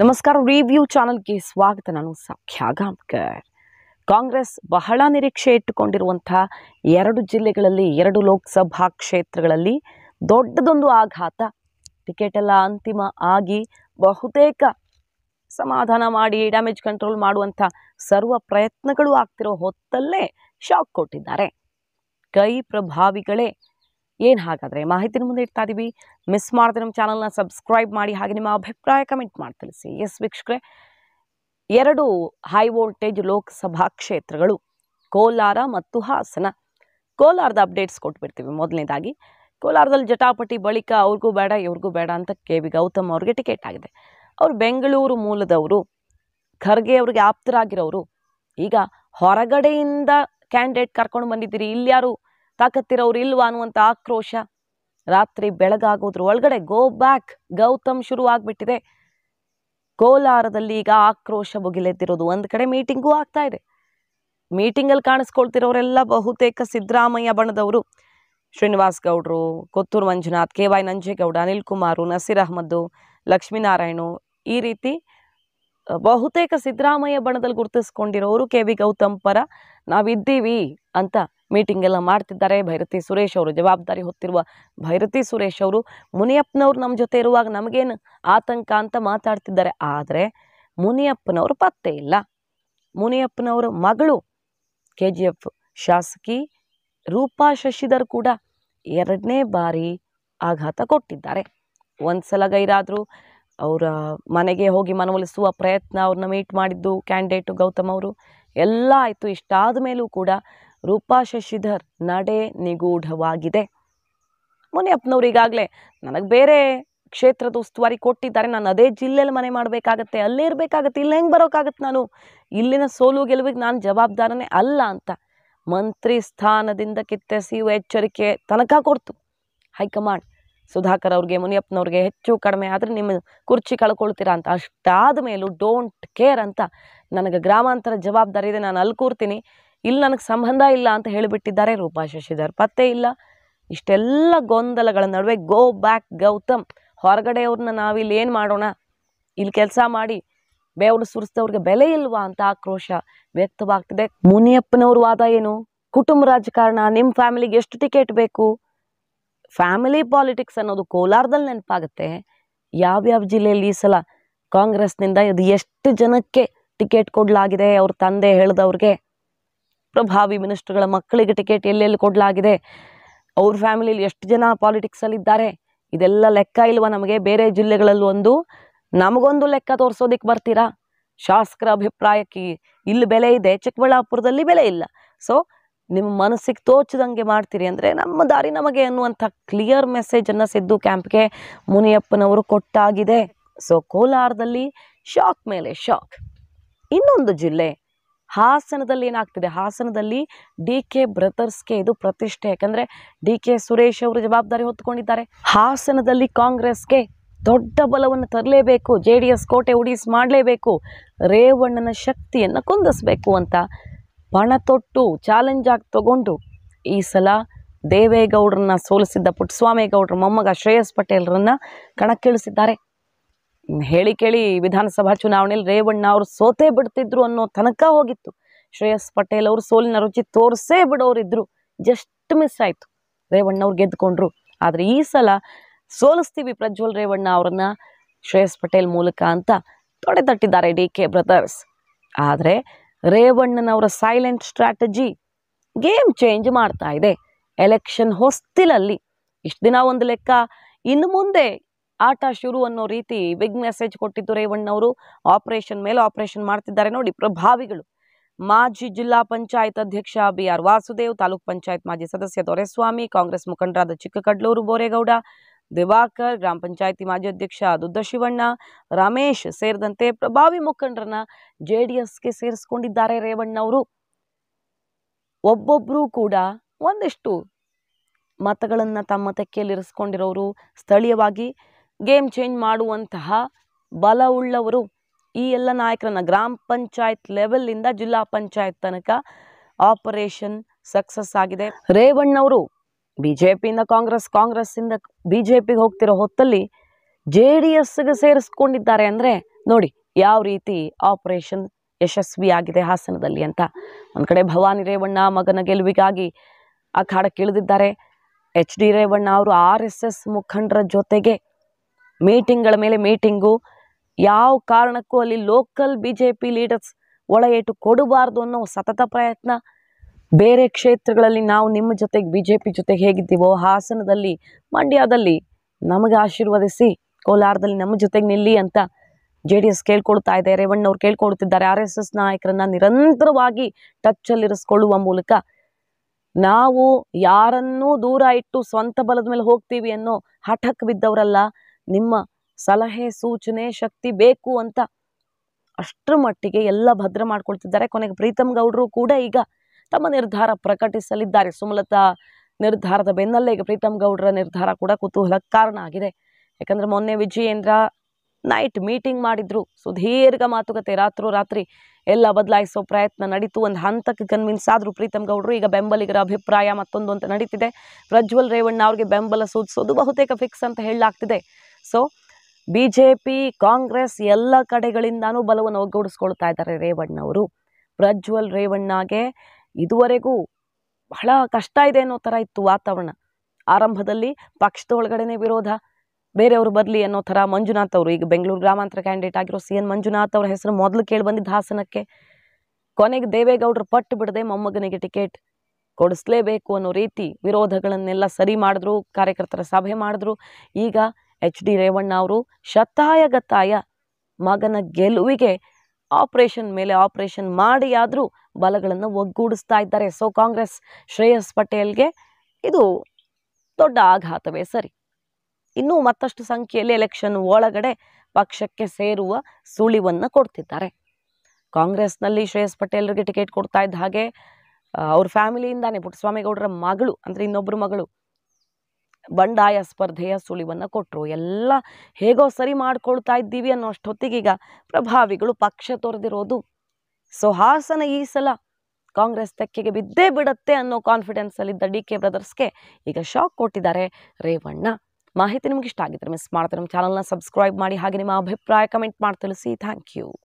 ನಮಸ್ಕಾರ ರಿವ್ಯೂ ಚಾನಲ್ಗೆ ಸ್ವಾಗತ ನಾನು ಸಾಖ್ಯಾಗಾಂಬ್ಕರ್ ಕಾಂಗ್ರೆಸ್ ಬಹಳ ನಿರೀಕ್ಷೆ ಇಟ್ಟುಕೊಂಡಿರುವಂಥ ಎರಡು ಜಿಲ್ಲೆಗಳಲ್ಲಿ ಎರಡು ಲೋಕಸಭಾ ಕ್ಷೇತ್ರಗಳಲ್ಲಿ ದೊಡ್ಡದೊಂದು ಆಘಾತ ಟಿಕೆಟ್ ಎಲ್ಲ ಅಂತಿಮ ಆಗಿ ಬಹುತೇಕ ಸಮಾಧಾನ ಮಾಡಿ ಡ್ಯಾಮೇಜ್ ಕಂಟ್ರೋಲ್ ಮಾಡುವಂಥ ಸರ್ವ ಪ್ರಯತ್ನಗಳು ಆಗ್ತಿರೋ ಹೊತ್ತಲ್ಲೇ ಶಾಕ್ ಕೊಟ್ಟಿದ್ದಾರೆ ಕೈ ಪ್ರಭಾವಿಗಳೇ ಏನು ಹಾಗಾದರೆ ಮಾಹಿತಿನ ಮುಂದೆ ಇಡ್ತಾ ಇದ್ದೀವಿ ಮಿಸ್ ಮಾಡಿದ್ರೆ ನಮ್ಮ ಚಾನಲ್ನ ಸಬ್ಸ್ಕ್ರೈಬ್ ಮಾಡಿ ಹಾಗೆ ನಿಮ್ಮ ಅಭಿಪ್ರಾಯ ಕಮೆಂಟ್ ಮಾಡಿ ತಿಳಿಸಿ ಎಸ್ ವೀಕ್ಷಕರೇ ಎರಡು ಹೈ ವೋಲ್ಟೇಜ್ ಲೋಕಸಭಾ ಕ್ಷೇತ್ರಗಳು ಕೋಲಾರ ಮತ್ತು ಹಾಸನ ಕೋಲಾರದ ಅಪ್ಡೇಟ್ಸ್ ಕೊಟ್ಬಿಡ್ತೀವಿ ಮೊದಲನೇದಾಗಿ ಕೋಲಾರದಲ್ಲಿ ಜಟಾಪಟಿ ಬಳಿಕ ಅವ್ರಿಗೂ ಬೇಡ ಇವ್ರಿಗೂ ಬೇಡ ಅಂತ ಕೆ ವಿ ಗೌತಮ್ ಅವ್ರಿಗೆ ಟಿಕೆಟ್ ಆಗಿದೆ ಅವರು ಬೆಂಗಳೂರು ಮೂಲದವರು ಖರ್ಗೆ ಅವ್ರಿಗೆ ಆಪ್ತರಾಗಿರೋರು ಈಗ ಹೊರಗಡೆಯಿಂದ ಕ್ಯಾಂಡಿಡೇಟ್ ಕರ್ಕೊಂಡು ಬಂದಿದ್ದೀರಿ ಯಾರು ತಾಕತ್ತಿರೋರು ಇಲ್ವಾ ಅನ್ನುವಂಥ ಆಕ್ರೋಶ ರಾತ್ರಿ ಬೆಳಗಾಗೋದ್ರ ಒಳಗಡೆ ಗೋ ಬ್ಯಾಕ್ ಗೌತಮ್ ಶುರು ಆಗ್ಬಿಟ್ಟಿದೆ ಕೋಲಾರದಲ್ಲಿ ಈಗ ಆಕ್ರೋಶ ಬುಗಿಲೆದ್ದಿರೋದು ಒಂದು ಕಡೆ ಮೀಟಿಂಗೂ ಆಗ್ತಾ ಇದೆ ಮೀಟಿಂಗಲ್ಲಿ ಕಾಣಿಸ್ಕೊಳ್ತಿರೋರೆಲ್ಲ ಬಹುತೇಕ ಸಿದ್ದರಾಮಯ್ಯ ಬಣದವರು ಶ್ರೀನಿವಾಸ್ ಗೌಡ್ರು ಕೊತ್ತೂರು ಮಂಜುನಾಥ್ ಕೆ ವೈ ನಂಜೇಗೌಡ ಅನಿಲ್ ಕುಮಾರು ನಸೀರ್ ಅಹಮದ್ದು ಲಕ್ಷ್ಮೀನಾರಾಯಣು ಈ ರೀತಿ ಬಹುತೇಕ ಸಿದ್ದರಾಮಯ್ಯ ಬಣದಲ್ಲಿ ಗುರುತಿಸ್ಕೊಂಡಿರೋರು ಕೆ ವಿ ಗೌತಮ್ ಪರ ನಾವಿದ್ದೀವಿ ಅಂತ ಮೀಟಿಂಗ್ ಎಲ್ಲ ಮಾಡ್ತಿದ್ದಾರೆ ಭೈರತಿ ಸುರೇಶ್ ಅವರು ಜವಾಬ್ದಾರಿ ಹೊತ್ತಿರುವ ಭೈರತಿ ಸುರೇಶ್ ಅವರು ಮುನಿಯಪ್ಪನವ್ರು ನಮ್ಮ ಜೊತೆ ಇರುವಾಗ ನಮಗೇನು ಆತಂಕ ಅಂತ ಮಾತಾಡ್ತಿದ್ದಾರೆ ಆದರೆ ಮುನಿಯಪ್ಪನವರು ಪತ್ತೆ ಇಲ್ಲ ಮುನಿಯಪ್ಪನವರ ಮಗಳು ಕೆ ಜಿ ಎಫ್ ಶಾಸಕಿ ರೂಪಾ ಶಶಿಧರ್ ಕೂಡ ಎರಡನೇ ಬಾರಿ ಆಘಾತ ಕೊಟ್ಟಿದ್ದಾರೆ ಒಂದು ಸಲ ಗೈರಾದರೂ ಅವರ ಮನೆಗೆ ಹೋಗಿ ಮನವೊಲಿಸುವ ಪ್ರಯತ್ನ ಅವ್ರನ್ನ ಮೀಟ್ ಮಾಡಿದ್ದು ಕ್ಯಾಂಡಿಡೇಟು ಗೌತಮ್ ಅವರು ಎಲ್ಲ ಆಯಿತು ಇಷ್ಟಾದ ಮೇಲೂ ಕೂಡ ರೂಪಾ ಶಶಿಧರ್ ನಡೆ ನಿಗೂಢವಾಗಿದೆ ಮುನಿಯಪ್ಪನವ್ರು ಈಗಾಗಲೇ ನನಗೆ ಬೇರೆ ಕ್ಷೇತ್ರದ ಉಸ್ತುವಾರಿ ಕೊಟ್ಟಿದ್ದಾರೆ ನಾನು ಅದೇ ಜಿಲ್ಲೆಯಲ್ಲಿ ಮನೆ ಮಾಡಬೇಕಾಗತ್ತೆ ಅಲ್ಲೇ ಇರಬೇಕಾಗತ್ತೆ ಇಲ್ಲಿ ಹೆಂಗೆ ಬರೋಕ್ಕಾಗತ್ತೆ ನಾನು ಇಲ್ಲಿನ ಸೋಲು ಗೆಲುವಿಗೆ ನಾನು ಜವಾಬ್ದಾರನೇ ಅಲ್ಲ ಅಂತ ಮಂತ್ರಿ ಸ್ಥಾನದಿಂದ ಕಿತ್ತೆಸೆಯುವ ಎಚ್ಚರಿಕೆ ತನಕ ಕೊಡ್ತು ಹೈಕಮಾಂಡ್ ಸುಧಾಕರ್ ಅವ್ರಿಗೆ ಮುನಿಯಪ್ಪನವ್ರಿಗೆ ಹೆಚ್ಚು ಕಡಿಮೆ ಆದರೆ ನಿಮ್ಮ ಕುರ್ಚಿ ಕಳ್ಕೊಳ್ತೀರಾ ಅಂತ ಅಷ್ಟಾದ ಮೇಲೂ ಡೋಂಟ್ ಕೇರ್ ಅಂತ ನನಗೆ ಗ್ರಾಮಾಂತರ ಜವಾಬ್ದಾರಿ ಇದೆ ನಾನು ಅಲ್ಲಿ ಕೂರ್ತೀನಿ ಇಲ್ಲಿ ನನಗೆ ಸಂಬಂಧ ಇಲ್ಲ ಅಂತ ಹೇಳಿಬಿಟ್ಟಿದ್ದಾರೆ ರೂಪಾ ಶಶಿಧರ್ ಪತ್ತೆ ಇಲ್ಲ ಇಷ್ಟೆಲ್ಲ ಗೊಂದಲಗಳ ನಡುವೆ ಗೋ ಬ್ಯಾಕ್ ಗೌತಮ್ ಹೊರಗಡೆಯವ್ರನ್ನ ನಾವಿಲ್ಲಿ ಏನು ಮಾಡೋಣ ಇಲ್ಲಿ ಕೆಲಸ ಮಾಡಿ ಬೇವನು ಸುರಿಸಿದವ್ರಿಗೆ ಬೆಲೆ ಇಲ್ವಾ ಅಂತ ಆಕ್ರೋಶ ವ್ಯಕ್ತವಾಗ್ತಿದೆ ಮುನಿಯಪ್ಪನವ್ರ ವಾದ ಏನು ಕುಟುಂಬ ರಾಜಕಾರಣ ನಿಮ್ಮ ಫ್ಯಾಮಿಲಿಗೆ ಎಷ್ಟು ಟಿಕೆಟ್ ಬೇಕು ಫ್ಯಾಮಿಲಿ ಪಾಲಿಟಿಕ್ಸ್ ಅನ್ನೋದು ಕೋಲಾರದಲ್ಲಿ ನೆನಪಾಗುತ್ತೆ ಯಾವ್ಯಾವ ಜಿಲ್ಲೆಯಲ್ಲಿ ಈ ಸಲ ಕಾಂಗ್ರೆಸ್ನಿಂದ ಇದು ಎಷ್ಟು ಜನಕ್ಕೆ ಟಿಕೆಟ್ ಕೊಡಲಾಗಿದೆ ಅವ್ರ ತಂದೆ ಹೇಳಿದವ್ರಿಗೆ ಪ್ರಭಾವಿ ಮಿನಿಸ್ಟರ್ಗಳ ಮಕ್ಕಳಿಗೆ ಟಿಕೆಟ್ ಎಲ್ಲೆಲ್ಲಿ ಕೊಡಲಾಗಿದೆ ಅವ್ರ ಫ್ಯಾಮಿಲಿಯಲ್ಲಿ ಎಷ್ಟು ಜನ ಪಾಲಿಟಿಕ್ಸಲ್ಲಿದ್ದಾರೆ ಇದೆಲ್ಲ ಲೆಕ್ಕ ಇಲ್ವ ನಮಗೆ ಬೇರೆ ಜಿಲ್ಲೆಗಳಲ್ಲೂ ಒಂದು ನಮಗೊಂದು ಲೆಕ್ಕ ತೋರಿಸೋದಕ್ಕೆ ಬರ್ತೀರಾ ಶಾಸಕರ ಅಭಿಪ್ರಾಯಕ್ಕೆ ಇಲ್ಲಿ ಬೆಲೆ ಇದೆ ಚಿಕ್ಕಬಳ್ಳಾಪುರದಲ್ಲಿ ಬೆಲೆ ಇಲ್ಲ ಸೊ ನಿಮ್ಮ ಮನಸ್ಸಿಗೆ ತೋಚದಂಗೆ ಮಾಡ್ತೀರಿ ಅಂದರೆ ನಮ್ಮ ದಾರಿ ನಮಗೆ ಅನ್ನುವಂಥ ಕ್ಲಿಯರ್ ಮೆಸೇಜನ್ನು ಸಿದ್ದು ಕ್ಯಾಂಪ್ಗೆ ಮುನಿಯಪ್ಪನವರು ಕೊಟ್ಟಾಗಿದೆ ಸೊ ಕೋಲಾರದಲ್ಲಿ ಶಾಕ್ ಮೇಲೆ ಶಾಕ್ ಇನ್ನೊಂದು ಜಿಲ್ಲೆ ಹಾಸನದಲ್ಲಿ ಏನಾಗ್ತಿದೆ ಹಾಸನದಲ್ಲಿ ಡಿ ಕೆ ಬ್ರದರ್ಸ್ಗೆ ಇದು ಪ್ರತಿಷ್ಠೆ ಯಾಕಂದ್ರೆ ಡಿ ಕೆ ಸುರೇಶ್ ಅವರು ಜವಾಬ್ದಾರಿ ಹೊತ್ತುಕೊಂಡಿದ್ದಾರೆ ಹಾಸನದಲ್ಲಿ ಕಾಂಗ್ರೆಸ್ಗೆ ದೊಡ್ಡ ಬಲವನ್ನು ತರಲೇಬೇಕು ಜೆ ಡಿ ಎಸ್ ಕೋಟೆ ಉಡೀಸ್ ಮಾಡಲೇಬೇಕು ರೇವಣ್ಣನ ಶಕ್ತಿಯನ್ನು ಕುಂದಿಸಬೇಕು ಅಂತ ಪಣ ತೊಟ್ಟು ಚಾಲೆಂಜ್ ಆಗಿ ತಗೊಂಡು ಈ ಸಲ ದೇವೇಗೌಡರನ್ನ ಸೋಲಿಸಿದ್ದ ಪುಟ್ಟಸ್ವಾಮಿಗೌಡರ ಮೊಮ್ಮಗ ಶ್ರೇಯಸ್ ಪಟೇಲ್ರನ್ನು ಕಣಕ್ಕಿಳಿಸಿದ್ದಾರೆ ಹೇಳಿ ಕೇಳಿ ವಿಧಾನಸಭಾ ಚುನಾವಣೆಯಲ್ಲಿ ರೇವಣ್ಣ ಅವರು ಸೋತೇ ಬಿಡ್ತಿದ್ರು ಅನ್ನೋ ತನಕ ಹೋಗಿತ್ತು ಶ್ರೇಯಸ್ ಪಟೇಲ್ ಅವರು ಸೋಲಿನ ರುಚಿ ತೋರಿಸೇ ಬಿಡೋರಿದ್ರು ಜಸ್ಟ್ ಮಿಸ್ ಆಯಿತು ರೇವಣ್ಣ ಅವ್ರು ಗೆದ್ಕೊಂಡ್ರು ಆದರೆ ಈ ಸಲ ಸೋಲಿಸ್ತೀವಿ ಪ್ರಜ್ವಲ್ ರೇವಣ್ಣ ಅವ್ರನ್ನ ಶ್ರೇಯಸ್ ಪಟೇಲ್ ಮೂಲಕ ಅಂತ ತೊಡೆ ತಟ್ಟಿದ್ದಾರೆ ಡಿ ಕೆ ಬ್ರದರ್ಸ್ ಆದರೆ ರೇವಣ್ಣನವರ ಸೈಲೆಂಟ್ ಸ್ಟ್ರಾಟಜಿ ಗೇಮ್ ಚೇಂಜ್ ಮಾಡ್ತಾ ಇದೆ ಎಲೆಕ್ಷನ್ ಹೊಸ್ತಿಲಲ್ಲಿ ಇಷ್ಟು ದಿನ ಒಂದು ಲೆಕ್ಕ ಇನ್ನು ಮುಂದೆ ಆಟ ಶುರು ಅನ್ನೋ ರೀತಿ ಬಿಗ್ ಮೆಸೇಜ್ ಕೊಟ್ಟಿದ್ದು ರೇವಣ್ಣವರು ಆಪರೇಷನ್ ಮೇಲೆ ಆಪರೇಷನ್ ಮಾಡ್ತಿದ್ದಾರೆ ನೋಡಿ ಪ್ರಭಾವಿಗಳು ಮಾಜಿ ಜಿಲ್ಲಾ ಪಂಚಾಯತ್ ಅಧ್ಯಕ್ಷ ಬಿ ಆರ್ ವಾಸುದೇವ್ ತಾಲೂಕ್ ಪಂಚಾಯತ್ ಮಾಜಿ ಸದಸ್ಯ ದೊರೆಸ್ವಾಮಿ ಕಾಂಗ್ರೆಸ್ ಮುಖಂಡರಾದ ಚಿಕ್ಕಕಡ್ಲೂರು ಬೋರೇಗೌಡ ದಿವಾಕರ್ ಗ್ರಾಮ ಪಂಚಾಯತಿ ಮಾಜಿ ಅಧ್ಯಕ್ಷ ದುದ್ದ ಶಿವಣ್ಣ ರಮೇಶ್ ಸೇರಿದಂತೆ ಪ್ರಭಾವಿ ಮುಖಂಡರನ್ನ ಜೆ ಡಿ ಎಸ್ಗೆ ಸೇರಿಸ್ಕೊಂಡಿದ್ದಾರೆ ಅವರು ಒಬ್ಬೊಬ್ಬರೂ ಕೂಡ ಒಂದಿಷ್ಟು ಮತಗಳನ್ನು ತಮ್ಮ ಇರಿಸ್ಕೊಂಡಿರೋರು ಸ್ಥಳೀಯವಾಗಿ ಗೇಮ್ ಚೇಂಜ್ ಮಾಡುವಂತಹ ಬಲವುಳ್ಳವರು ಈ ಎಲ್ಲ ನಾಯಕರನ್ನು ಗ್ರಾಮ ಪಂಚಾಯತ್ ಲೆವೆಲಿಂದ ಜಿಲ್ಲಾ ಪಂಚಾಯತ್ ತನಕ ಆಪರೇಷನ್ ಸಕ್ಸಸ್ ಆಗಿದೆ ರೇವಣ್ಣವರು ಬಿ ಜೆ ಪಿಯಿಂದ ಕಾಂಗ್ರೆಸ್ ಕಾಂಗ್ರೆಸ್ಸಿಂದ ಬಿ ಜೆ ಪಿಗೆ ಹೋಗ್ತಿರೋ ಹೊತ್ತಲ್ಲಿ ಜೆ ಡಿ ಎಸ್ಗೆ ಸೇರಿಸ್ಕೊಂಡಿದ್ದಾರೆ ಅಂದರೆ ನೋಡಿ ಯಾವ ರೀತಿ ಆಪರೇಷನ್ ಯಶಸ್ವಿಯಾಗಿದೆ ಹಾಸನದಲ್ಲಿ ಅಂತ ಒಂದು ಕಡೆ ಭವಾನಿ ರೇವಣ್ಣ ಮಗನ ಗೆಲುವಿಗಾಗಿ ಅಖಾಡಕ್ಕಿಳಿದಿದ್ದಾರೆ ಎಚ್ ಡಿ ರೇವಣ್ಣ ಅವರು ಆರ್ ಎಸ್ ಎಸ್ ಮುಖಂಡರ ಜೊತೆಗೆ ಮೀಟಿಂಗ್ಗಳ ಮೇಲೆ ಮೀಟಿಂಗು ಯಾವ ಕಾರಣಕ್ಕೂ ಅಲ್ಲಿ local B J P leaders ಒಳ ಏಟು ಕೊಡಬಾರ್ದು ಅನ್ನೋ ಸತತ ಪ್ರಯತ್ನ ಬೇರೆ ಕ್ಷೇತ್ರಗಳಲ್ಲಿ ನಾವು ನಿಮ್ಮ ಜೊತೆಗೆ ಬಿ ಜೆ ಪಿ ಜೊತೆಗೆ ಹೇಗಿದ್ದೀವೋ ಹಾಸನದಲ್ಲಿ ಮಂಡ್ಯದಲ್ಲಿ ನಮಗೆ ಆಶೀರ್ವದಿಸಿ ಕೋಲಾರದಲ್ಲಿ ನಮ್ಮ ಜೊತೆಗೆ ನಿಲ್ಲಿ ಅಂತ ಜೆ ಡಿ ಎಸ್ ಕೇಳ್ಕೊಳ್ತಾ ಇದೆ ಅವ್ರು ಕೇಳ್ಕೊಳ್ತಿದ್ದಾರೆ ಆರ್ ಎಸ್ ಎಸ್ ನಾಯಕರನ್ನ ನಿರಂತರವಾಗಿ ಟಚ್ಚಲ್ಲಿರಿಸ್ಕೊಳ್ಳುವ ಮೂಲಕ ನಾವು ಯಾರನ್ನೂ ದೂರ ಇಟ್ಟು ಸ್ವಂತ ಬಲದ ಮೇಲೆ ಹೋಗ್ತೀವಿ ಅನ್ನೋ ಹಠಕ್ಕೆ ಬಿದ್ದವರಲ್ಲ ನಿಮ್ಮ ಸಲಹೆ ಸೂಚನೆ ಶಕ್ತಿ ಬೇಕು ಅಂತ ಅಷ್ಟರ ಮಟ್ಟಿಗೆ ಎಲ್ಲ ಭದ್ರ ಮಾಡ್ಕೊಳ್ತಿದ್ದಾರೆ ಕೊನೆಗೆ ಪ್ರೀತಮ್ ಗೌಡರು ಕೂಡ ಈಗ ತಮ್ಮ ನಿರ್ಧಾರ ಪ್ರಕಟಿಸಲಿದ್ದಾರೆ ಸುಮಲತಾ ನಿರ್ಧಾರದ ಬೆನ್ನಲ್ಲೇ ಈಗ ಪ್ರೀತಮ್ ಗೌಡರ ನಿರ್ಧಾರ ಕೂಡ ಕುತೂಹಲಕ್ಕೆ ಕಾರಣ ಆಗಿದೆ ಯಾಕಂದರೆ ಮೊನ್ನೆ ವಿಜಯೇಂದ್ರ ನೈಟ್ ಮೀಟಿಂಗ್ ಮಾಡಿದ್ರು ಸುದೀರ್ಘ ಮಾತುಕತೆ ರಾತ್ರೋರಾತ್ರಿ ಎಲ್ಲ ಬದಲಾಯಿಸೋ ಪ್ರಯತ್ನ ನಡೀತು ಒಂದು ಹಂತಕ್ಕೆ ಕನ್ವಿನ್ಸ್ ಆದರೂ ಪ್ರೀತಮ್ ಗೌಡರು ಈಗ ಬೆಂಬಲಿಗರ ಅಭಿಪ್ರಾಯ ಮತ್ತೊಂದು ಅಂತ ನಡೀತಿದೆ ಪ್ರಜ್ವಲ್ ರೇವಣ್ಣ ಅವ್ರಿಗೆ ಬೆಂಬಲ ಸೂಚಿಸೋದು ಬಹುತೇಕ ಫಿಕ್ಸ್ ಅಂತ ಹೇಳಲಾಗ್ತಿದೆ so B J P Congress ಎಲ್ಲ ಕಡೆಗಳಿಂದನೂ ಬಲವನ್ನು ಒಗ್ಗೂಡಿಸ್ಕೊಳ್ತಾ ಇದ್ದಾರೆ ರೇವಣ್ಣವರು ಪ್ರಜ್ವಲ್ ರೇವಣ್ಣಗೆ ಇದುವರೆಗೂ ಬಹಳ ಕಷ್ಟ ಇದೆ ಅನ್ನೋ ಥರ ಇತ್ತು ವಾತಾವರಣ ಆರಂಭದಲ್ಲಿ ಪಕ್ಷದ ಒಳಗಡೆನೆ ವಿರೋಧ ಬೇರೆಯವರು ಬರಲಿ ಅನ್ನೋ ಥರ ಮಂಜುನಾಥ್ ಅವರು ಈಗ ಬೆಂಗಳೂರು ಗ್ರಾಮಾಂತರ ಕ್ಯಾಂಡಿಡೇಟ್ ಆಗಿರೋ ಸಿ ಎನ್ ಮಂಜುನಾಥ್ ಅವರ ಹೆಸರು ಮೊದಲು ಕೇಳಿ ಬಂದಿದ್ದ ಹಾಸನಕ್ಕೆ ಕೊನೆಗೆ ದೇವೇಗೌಡರು ಪಟ್ಟು ಬಿಡದೆ ಮೊಮ್ಮಗನಿಗೆ ಟಿಕೆಟ್ ಕೊಡಿಸ್ಲೇಬೇಕು ಅನ್ನೋ ರೀತಿ ವಿರೋಧಗಳನ್ನೆಲ್ಲ ಸರಿ ಮಾಡಿದ್ರು ಕಾರ್ಯಕರ್ತರ ಸಭೆ ಮಾಡಿದ್ರು ಈಗ ಎಚ್ ಡಿ ರೇವಣ್ಣ ಅವರು ಶತಾಯಗತಾಯ ಮಗನ ಗೆಲುವಿಗೆ ಆಪರೇಷನ್ ಮೇಲೆ ಆಪರೇಷನ್ ಮಾಡಿಯಾದರೂ ಬಲಗಳನ್ನು ಒಗ್ಗೂಡಿಸ್ತಾ ಇದ್ದಾರೆ ಸೊ ಕಾಂಗ್ರೆಸ್ ಶ್ರೇಯಸ್ ಪಟೇಲ್ಗೆ ಇದು ದೊಡ್ಡ ಆಘಾತವೇ ಸರಿ ಇನ್ನೂ ಮತ್ತಷ್ಟು ಸಂಖ್ಯೆಯಲ್ಲಿ ಎಲೆಕ್ಷನ್ ಒಳಗಡೆ ಪಕ್ಷಕ್ಕೆ ಸೇರುವ ಸುಳಿವನ್ನು ಕೊಡ್ತಿದ್ದಾರೆ ಕಾಂಗ್ರೆಸ್ನಲ್ಲಿ ಶ್ರೇಯಸ್ ಪಟೇಲ್ರಿಗೆ ಟಿಕೆಟ್ ಕೊಡ್ತಾ ಇದ್ದ ಹಾಗೆ ಅವ್ರ ಫ್ಯಾಮಿಲಿಯಿಂದಾನೆ ಪುಟ್ಟಸ್ವಾಮಿಗೌಡರ ಮಗಳು ಅಂದರೆ ಇನ್ನೊಬ್ಬರು ಮಗಳು ಬಂಡಾಯ ಸ್ಪರ್ಧೆಯ ಸುಳಿವನ್ನು ಕೊಟ್ಟರು ಎಲ್ಲ ಹೇಗೋ ಸರಿ ಮಾಡ್ಕೊಳ್ತಾ ಇದ್ದೀವಿ ಅನ್ನೋ ಅಷ್ಟೊತ್ತಿಗೀಗ ಪ್ರಭಾವಿಗಳು ಪಕ್ಷ ತೊರೆದಿರೋದು ಸುಹಾಸನ ಈ ಸಲ ಕಾಂಗ್ರೆಸ್ ತೆಕ್ಕೆಗೆ ಬಿದ್ದೇ ಬಿಡತ್ತೆ ಅನ್ನೋ ಕಾನ್ಫಿಡೆನ್ಸಲ್ಲಿದ್ದ ಡಿ ಕೆ ಬ್ರದರ್ಸ್ಗೆ ಈಗ ಶಾಕ್ ಕೊಟ್ಟಿದ್ದಾರೆ ರೇವಣ್ಣ ಮಾಹಿತಿ ನಿಮ್ಗೆ ಇಷ್ಟ ಆಗಿದ್ರೆ ಮಿಸ್ ಮಾಡ್ತಾರೆ ನಮ್ಮ ಚಾನಲ್ನ ಸಬ್ಸ್ಕ್ರೈಬ್ ಮಾಡಿ ಹಾಗೆ ನಿಮ್ಮ ಅಭಿಪ್ರಾಯ ಕಮೆಂಟ್ ಮಾಡಿ ತಿಳಿಸಿ ಥ್ಯಾಂಕ್ ಯು